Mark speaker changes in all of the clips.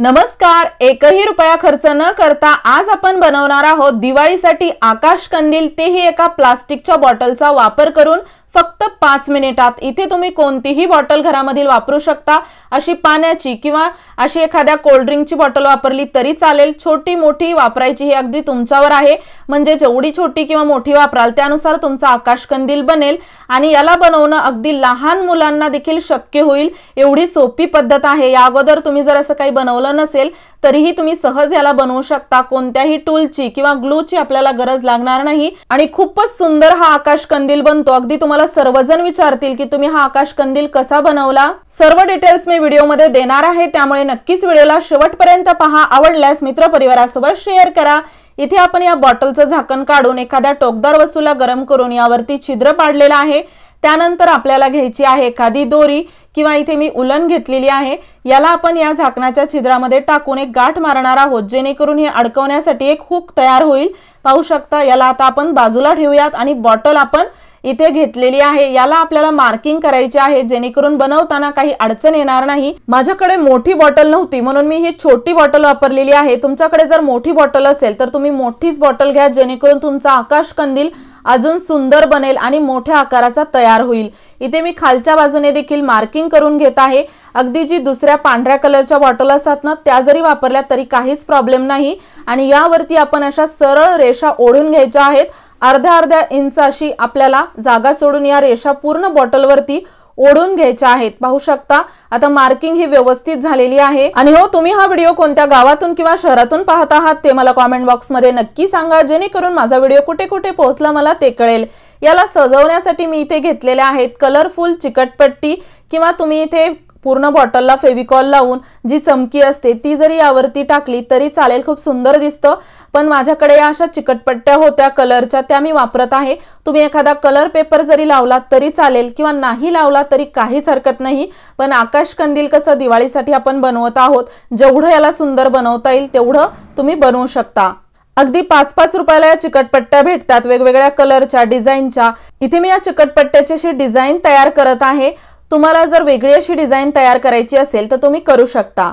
Speaker 1: नमस्कार एकही रुपया खर्च न करता आज आपण बनवणार आहोत दिवाळीसाठी आकाश कंदील तेही एका प्लास्टिकच्या बॉटलचा वापर करून फक्त पाच मिनिटात इथे तुम्ही कोणतीही बॉटल घरामधील वापरू शकता अशी पाण्याची किंवा अशी एखाद्या कोल्ड्रिंकची बॉटल वापरली तरी चालेल छोटी मोठी वापरायची ही अगदी तुमच्यावर आहे म्हणजे जेवढी छोटी किंवा मोठी वापराल त्यानुसार तुमचा आकाशकंदील बनेल आणि याला बनवणं अगदी लहान मुलांना देखील शक्य होईल एवढी सोपी पद्धत आहे या अगोदर तुम्ही जर असं काही बनवलं नसेल तरीही तुम्ही सहज याला बनवू शकता कोणत्याही टूलची किंवा ग्लूची आपल्याला गरज लागणार नाही आणि खूपच सुंदर हा आकाश कंदील बनतो अगदी तुम्हाला सर्वजण विचारतील की तुम्ही हा आकाश कंदील कसा बनवला सर्व डिटेल्स मी व्हिडिओमध्ये देणार आहे त्यामुळे नक्कीच व्हिडिओला शेवटपर्यंत पहा आवडल्यास मित्रपरिवारासोबत शेअर करा इथे आपण या बॉटलचं झाकण काढून एखाद्या टोकदार वस्तूला गरम करून यावरती छिद्र पाडलेलं आहे त्यानंतर आपल्याला घ्यायची आहे एखादी दोरी किंवा इथे मी उलन घेतलेली आहे याला आपण या झाकणाच्या छिद्रामध्ये टाकून एक गाठ मारणार आहोत जेणेकरून हे अडकवण्यासाठी एक हुक तयार होईल पाहू शकता याला आता आपण बाजूला ठेवूयात आणि बॉटल आपण इथे घेतलेली आहे याला आपल्याला मार्किंग करायची आहे जेणेकरून बनवताना काही अडचण येणार नाही माझ्याकडे मोठी बॉटल नव्हती म्हणून मी ही छोटी बॉटल वापरलेली आहे तुमच्याकडे जर मोठी बॉटल असेल तर तुम्ही मोठीच बॉटल घ्या जेणेकरून तुमचा आकाश कंदील अजून सुंदर बनेल आणि मोठ्या आकाराचा तयार होईल इथे मी खालच्या बाजूने देखील मार्किंग करून घेत आहे अगदी जी दुसऱ्या पांढऱ्या कलरच्या बॉटल असतात ना त्या जरी वापरल्या तरी काहीच प्रॉब्लेम नाही आणि यावरती आपण अशा सरळ रेषा ओढून घ्यायच्या आहेत अर्ध्या अर्ध्या इंच अशी आपल्याला जागा सोडून या रेषा पूर्ण बॉटलवरती ओढून घ्यायच्या आहेत पाहू शकता आता मार्किंग ही व्यवस्थित झालेली आहे आणि हो तुम्ही हा व्हिडिओ कोणत्या गावातून किंवा शहरातून पाहत आहात ते मला कॉमेंट बॉक्समध्ये नक्की सांगा जेणेकरून माझा व्हिडिओ कुठे कुठे पोहोचला मला ते कळेल याला सजवण्यासाठी मी इथे घेतलेल्या आहेत कलरफुल चिकटपट्टी किंवा तुम्ही इथे पूर्ण बॉटलला फेविकॉल लावून जी चमकी असते ती जरी यावरती टाकली तरी चालेल खूप सुंदर दिसतं पण माझ्याकडे या अशा चिकटपट्ट्या होत्या कलरच्या त्या मी वापरत आहे तुम्ही एखादा कलर पेपर जरी लावला तरी चालेल किंवा नाही लावला तरी काहीच हरकत नाही पण आकाश कंदील कसं दिवाळीसाठी आपण बनवत आहोत जेवढं याला सुंदर बनवता येईल तेवढं तुम्ही बनवू शकता अगदी पाच पाच रुपयाला या चिकटपट्ट्या भेटतात वेगवेगळ्या कलरच्या डिझाईनच्या इथे मी या चिकटपट्ट्याची अशी डिझाईन तयार करत आहे तुम्हाला जर वेगळी अशी डिझाईन तयार करायची असेल तर तुम्ही करू शकता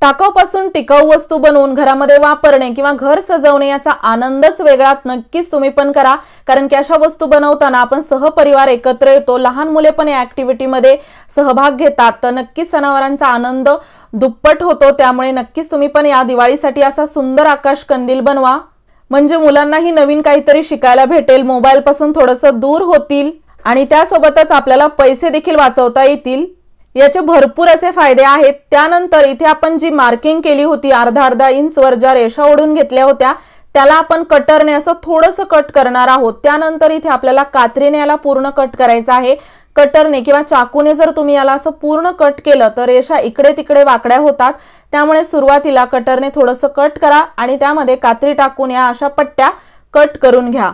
Speaker 1: टाकाऊपासून टिकाऊ वस्तू बनवून घरामध्ये वापरणे किंवा घर सजवणे याचा आनंदच वेगळा नक्कीच तुम्ही पण करा कारण की अशा वस्तू बनवताना आपण सहपरिवार एकत्र येतो लहान मुले पण या ऍक्टिव्हिटीमध्ये सहभाग घेतात तर नक्कीच सणावारांचा आनंद दुप्पट होतो त्यामुळे नक्कीच तुम्ही पण या दिवाळीसाठी असा सुंदर आकाश कंदील बनवा म्हणजे मुलांनाही नवीन काहीतरी शिकायला भेटेल मोबाईलपासून थोडंसं दूर होतील आणि त्यासोबतच आपल्याला पैसे देखील वाचवता येतील याचे भरपूर असे फायदे आहेत त्यानंतर इथे आपण जी मार्किंग केली होती अर्धा अर्धा इंचवर ज्या रेषा ओढून घेतल्या होत्या त्याला आपण कटरने असं थोडंसं कट करणार आहोत त्यानंतर इथे आपल्याला कात्रीने याला पूर्ण कट करायचं आहे कटरने किंवा चाकूने जर तुम्ही याला असं पूर्ण कट केलं तर रेषा इकडे तिकडे वाकड्या होतात त्यामुळे सुरुवातीला कटरने थोडंसं कट करा आणि त्यामध्ये कात्री टाकून या अशा पट्ट्या कट करून घ्या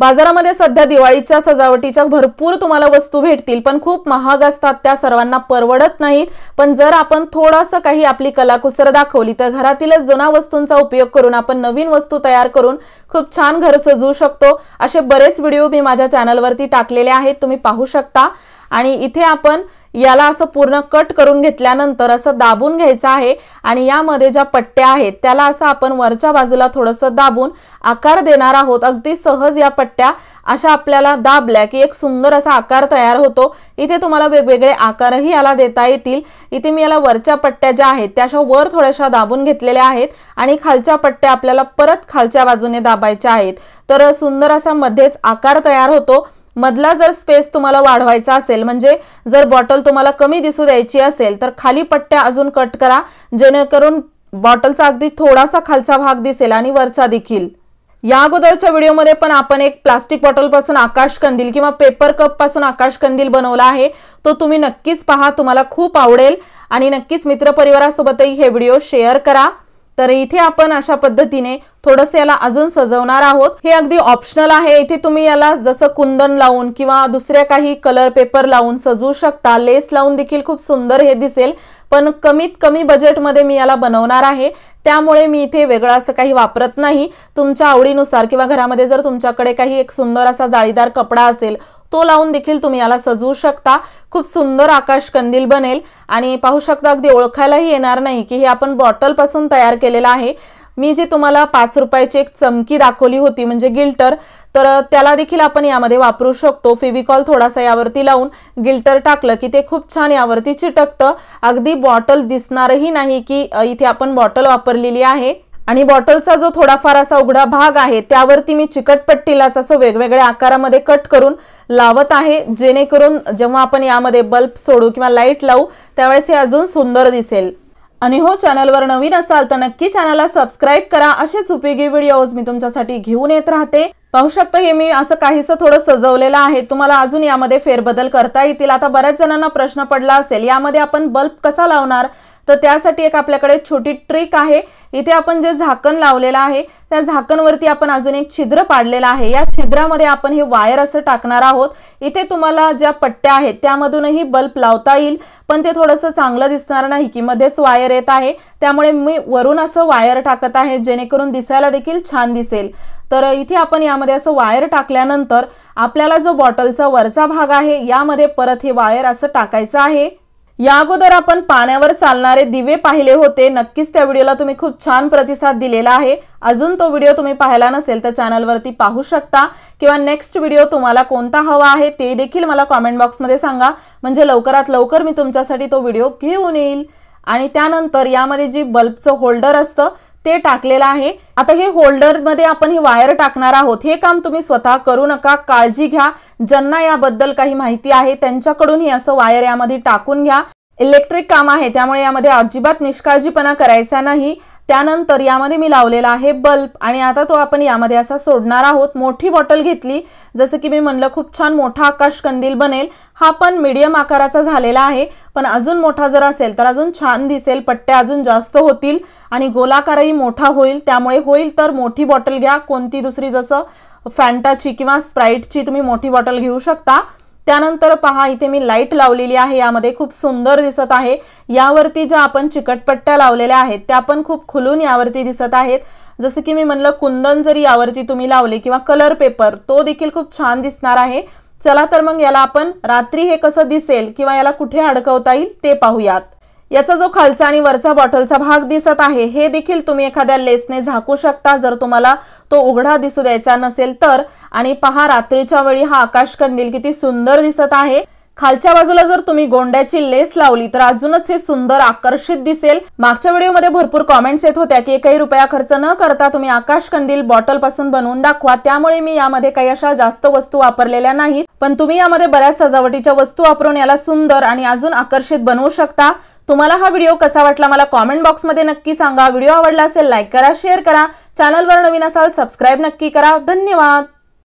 Speaker 1: बाजारामध्ये सध्या दिवाळीच्या सजावटीच्या भरपूर तुम्हाला वस्तू भेटतील पण खूप महाग असतात त्या सर्वांना परवडत नाहीत पण जर आपण थोडासा काही आपली कलाकुसर दाखवली तर घरातीलच जुना वस्तूंचा उपयोग करून आपण नवीन वस्तू तयार करून खूप छान घर सजवू शकतो असे बरेच व्हिडिओ मी माझ्या चॅनलवरती टाकलेले आहेत तुम्ही पाहू शकता आणि इथे आपण याला असं पूर्ण कट करून घेतल्यानंतर असं दाबून घ्यायचं आहे आणि यामध्ये ज्या पट्ट्या आहेत त्याला असं आपण वरच्या बाजूला थोडंसं दाबून आकार देणार आहोत अगदी सहज या पट्ट्या अशा आपल्याला दाबल्या की एक सुंदर असा आकार तयार होतो इथे तुम्हाला वेगवेगळे आकारही याला देता येतील इथे मी याला वरच्या पट्ट्या ज्या आहेत त्या अशा वर थोड्याशा दाबून घेतलेल्या आहेत आणि खालच्या पट्ट्या आपल्याला परत खालच्या बाजूने दाबायच्या आहेत तर सुंदर असा मध्येच आकार तयार होतो मधला जर स्पेस तुम्हाला वाढवायचा असेल म्हणजे जर बॉटल तुम्हाला कमी दिसू द्यायची असेल तर खाली पट्ट्या अजून कट करा जेणेकरून बॉटलचा अगदी थोडासा खालचा भाग दिसेल आणि वरचा देखील या अगोदरच्या व्हिडिओमध्ये पण आपण एक प्लास्टिक बॉटलपासून आकाश कंदील किंवा पेपर कप पासून आकाश कंदील बनवला आहे तो तुम्ही नक्कीच पहा तुम्हाला खूप आवडेल आणि नक्कीच मित्रपरिवारासोबतही हे व्हिडिओ शेअर करा तर इथे आपण अशा पद्धतीने थोडस याला अजून सजवणार आहोत हे अगदी ऑप्शनल आहे इथे तुम्ही याला जसं कुंदन लावून किंवा दुसऱ्या काही कलर पेपर लावून सजवू शकता लेस लावून देखील खूप सुंदर हे दिसेल पण कमीत कमी बजेटमध्ये मी याला बनवणार आहे त्यामुळे मी इथे वेगळं असं काही वापरत नाही तुमच्या आवडीनुसार किंवा घरामध्ये जर तुमच्याकडे काही एक सुंदर असा जाळीदार कपडा असेल तो लावून देखील तुम्ही याला सजवू शकता खूप सुंदर आकाश कंदील बनेल आणि पाहू शकता अगदी ओळखायलाही येणार नाही की हे आपण बॉटलपासून तयार केलेलं आहे मी जी तुम्हाला पाच रुपयाची एक चमकी दाखवली होती म्हणजे गिल्टर तर त्याला देखील आपण यामध्ये वापरू शकतो फेविकॉल थोडासा यावरती लावून गिल्टर टाकलं की ते खूप छान यावरती चिटकतं अगदी बॉटल दिसणारही नाही की इथे आपण बॉटल वापरलेली आहे आणि बॉटलचा जो थोडाफार असा उघडा भाग आहे त्यावरती मी चिकट असं वेगवेगळ्या आकारामध्ये कट करून लावत आहे जेणेकरून जेव्हा आपण यामध्ये बल्ब सोडू किंवा लाईट लावू त्यावेळेस हे अजून सुंदर दिसेल आणि हो चॅनलवर नवीन असाल तर नक्की चॅनलला सबस्क्राईब करा असेच उपयोगी व्हिडिओज मी तुमच्यासाठी घेऊन येत राहते पाहू शकता हे मी असं काहीसं थोडं सजवलेलं आहे तुम्हाला अजून यामध्ये फेरबदल करता येतील आता बऱ्याच जणांना प्रश्न पडला असेल यामध्ये आपण बल्ब कसा लावणार तर त्यासाठी एक आपल्याकडे छोटी ट्रिक आहे इथे आपण जे झाकण लावलेलं आहे त्या झाकणवरती आपण अजून एक छिद्र पाडलेलं आहे या छिद्रामध्ये आपण हे वायर असं टाकणार आहोत इथे तुम्हाला ज्या पट्ट्या आहेत त्यामधूनही बल्ब लावता येईल पण ते थोडंसं चांगलं दिसणार नाही की मध्येच वायर येत आहे त्यामुळे मी वरून असं वायर टाकत आहे जेणेकरून दिसायला देखील छान दिसेल तर इथे आपण यामध्ये असं वायर टाकल्यानंतर आपल्याला जो बॉटलचा वरचा भाग आहे यामध्ये परत हे वायर असं टाकायचं आहे या अगोदर आपण पाण्यावर चालणारे दिवे पाहिले होते नक्कीच त्या व्हिडिओला तुम्ही खूप छान प्रतिसाद दिलेला आहे अजून तो व्हिडिओ तुम्ही पाहिला नसेल तर चॅनलवरती पाहू शकता किंवा नेक्स्ट व्हिडिओ तुम्हाला कोणता हवा आहे ते देखील मला कॉमेंट बॉक्समध्ये सांगा म्हणजे लवकरात लवकर मी तुमच्यासाठी तो व्हिडिओ घेऊन येईल आणि त्यानंतर यामध्ये जी बल्बचं होल्डर असतं ते टाकलेलं आहे आता हे होल्डर मध्ये आपण हे वायर टाकणार आहोत हे काम तुम्ही स्वतः करू नका काळजी घ्या ज्यांना याबद्दल काही माहिती आहे त्यांच्याकडून हे असं वायर यामध्ये टाकून घ्या इलेक्ट्रिक काम आहे त्यामुळे यामध्ये अजिबात निष्काळजीपणा करायचा नाही त्यानंतर यामध्ये मी लावलेला आहे बल्ब आणि आता तो आपण यामध्ये असा सोडणार आहोत मोठी बॉटल घेतली जसं की मी म्हणलं खूप छान मोठा आकाश कंदील बनेल हा पण मीडियम आकाराचा झालेला आहे पण अजून मोठा जर असेल तर अजून छान दिसेल पट्ट्या अजून जास्त होतील आणि गोलाकारही मोठा होईल त्यामुळे होईल तर मोठी बॉटल घ्या कोणती दुसरी जसं फॅन्टाची किंवा स्प्राईटची तुम्ही मोठी बॉटल घेऊ शकता त्यानंतर पहा इथे मी लाईट लावलेली आहे यामध्ये खूप सुंदर दिसत आहे यावरती ज्या आपण चिकटपट्ट्या लावलेल्या आहेत त्या पण खूप खुलून यावरती दिसत आहेत जसं की मी म्हणलं कुंदन जरी यावरती तुम्ही लावले किंवा कलर पेपर तो देखील खूप छान दिसणार आहे चला तर मग याला आपण रात्री हे कसं दिसेल किंवा याला कुठे अडकवता येईल ते पाहूयात याचा जो खालचा आणि वरचा बॉटलचा भाग दिसत आहे हे देखील तुम्ही एखाद्या लेसने झाकू शकता जर तुम्हाला तो उघडा दिसू द्यायचा नसेल तर आणि पहा रात्रीच्या वेळी हा आकाश कंदील किती सुंदर दिसत आहे खालच्या बाजूला जर तुम्ही गोंड्याची लेस लावली तर अजूनच हे सुंदर आकर्षित दिसेल मागच्या व्हिडिओमध्ये भरपूर कॉमेंट्स येत होत्या की एकही रुपया खर्च न करता तुम्ही आकाश कंदील बॉटल पासून बनवून दाखवा त्यामुळे मी यामध्ये काही अशा जास्त वस्तू वापरलेल्या नाहीत पण तुम्ही यामध्ये बऱ्याच सजावटीच्या वस्तू वापरून याला सुंदर आणि अजून आकर्षित बनवू शकता तुम्हाला हा व्हिडिओ कसा वाटला मला कॉमेंट बॉक्समध्ये नक्की सांगा व्हिडिओ आवडला असेल लाईक करा शेअर करा चॅनलवर नवीन असाल सबस्क्राईब नक्की करा धन्यवाद